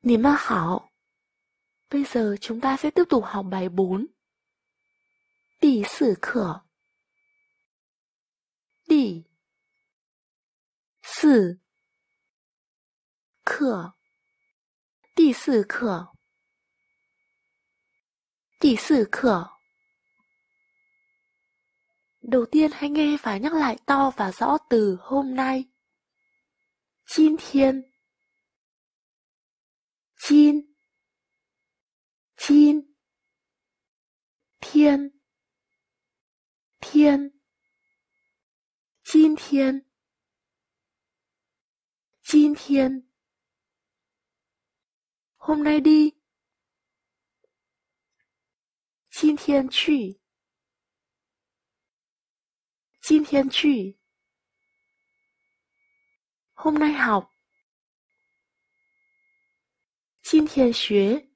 你们好。Bây giờ chúng ta sẽ tiếp tục học bài 4. Đầu tiên hãy nghe và nhắc lại to và rõ từ hôm nay. Chin thiên 今，今天，天，今天，今天，hôm nay đi，今天去，今天去，hôm nay học。今天学，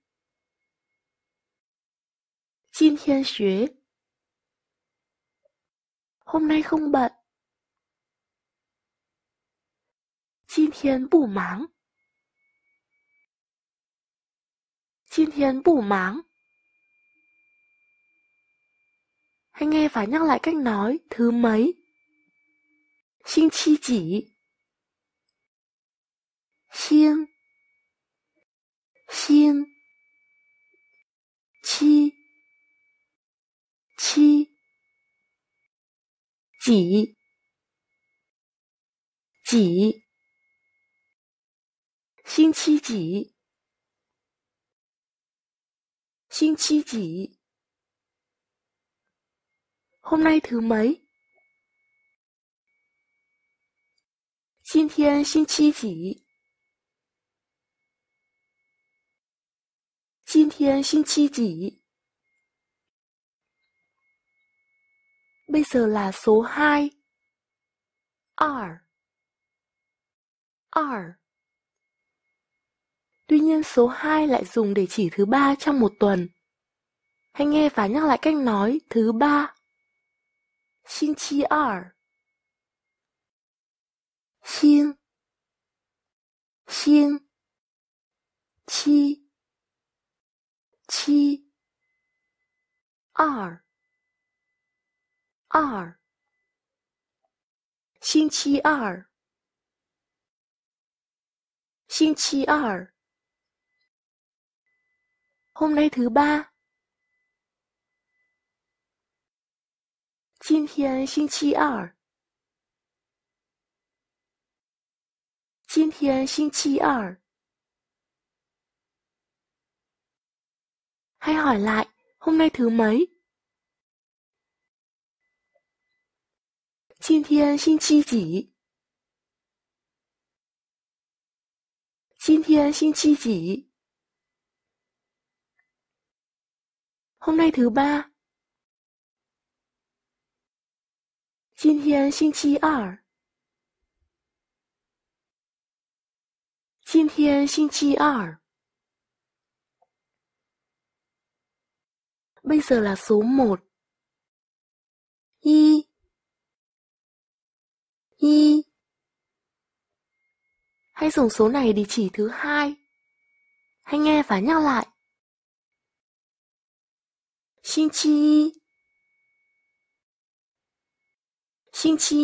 今天学。Hôm nay không bận. Jin thiên bù máng. Jin thiên bù máng. Anh nghe phải nhắc lại cách nói thứ mấy. Xin chi chỉ. Xin 星期几？几？星期几？星期几？今天第几？今天星期几？今天星期几？Bây giờ là số 2. R. R. Tuy nhiên số 2 lại dùng để chỉ thứ ba trong một tuần. Hãy nghe và nhắc lại cách nói thứ ba. Xin chi R. Xin. Xin. Chi. 二二星期二，星期二，hôm nay thứ ba，今天星期二，今天星期二，hãy hỏi lại。今天星期几？今天星期几？今天星期今天星期二。今天星期二。bây giờ là số một. y, y, Hãy dùng số này để chỉ thứ hai. Hãy nghe và nhắc lại. Xin chi Xin chi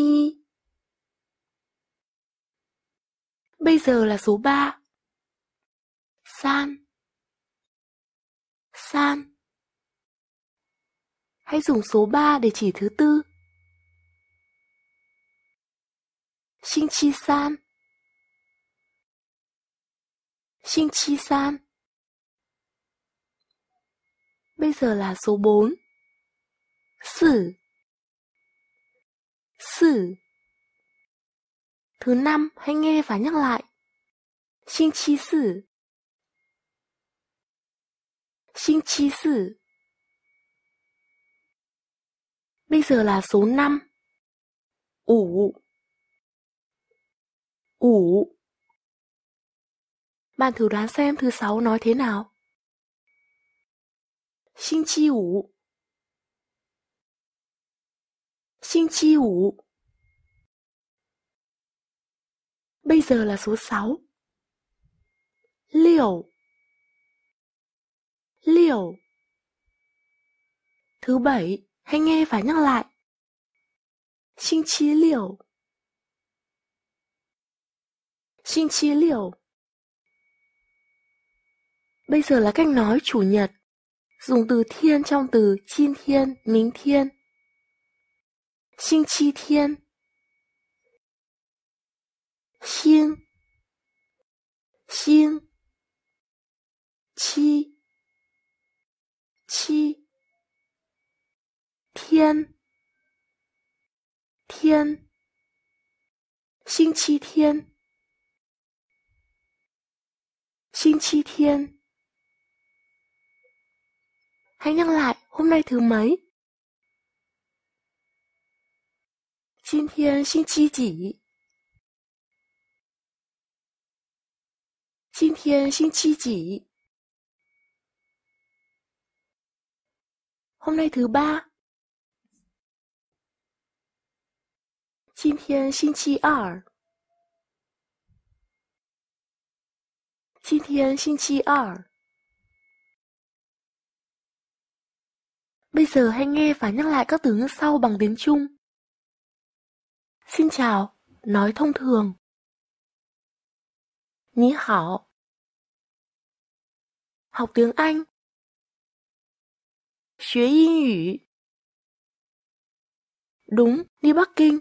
Bây giờ là số 3. San. San hãy dùng số 3 để chỉ thứ tư. Shinchi-san Shinchi-san Bây giờ là số 4. Sử Sử Thứ năm, hãy nghe và nhắc lại. Shinchi-sử Shinchi-sử Bây giờ là số 5. ủ ủ Bạn thử đoán xem thứ sáu nói thế nào. Xin chi ủ Xin chi ủ Bây giờ là số 6. Liều Liều Thứ bảy anh nghe và nhắc lại. Xin chí liều. Xin chí liều. Bây giờ là cách nói chủ nhật. Dùng từ thiên trong từ chin thiên, minh thiên. Xin chi thiên. Xin. Xin. Chi. Chi. 天，天，星期天，星期天。Hãy nhắc lại, hôm nay thứ mấy? hôm nay thứ ba. 今天星期二。今天星期二。Bây giờ hãy nghe và nhắc lại các từ ngữ sau bằng tiếng Trung. Xin chào, nói thông thường. Ní hảo. Học tiếng Anh. Xuế Yên ngữ. Đúng, đi Bắc Kinh.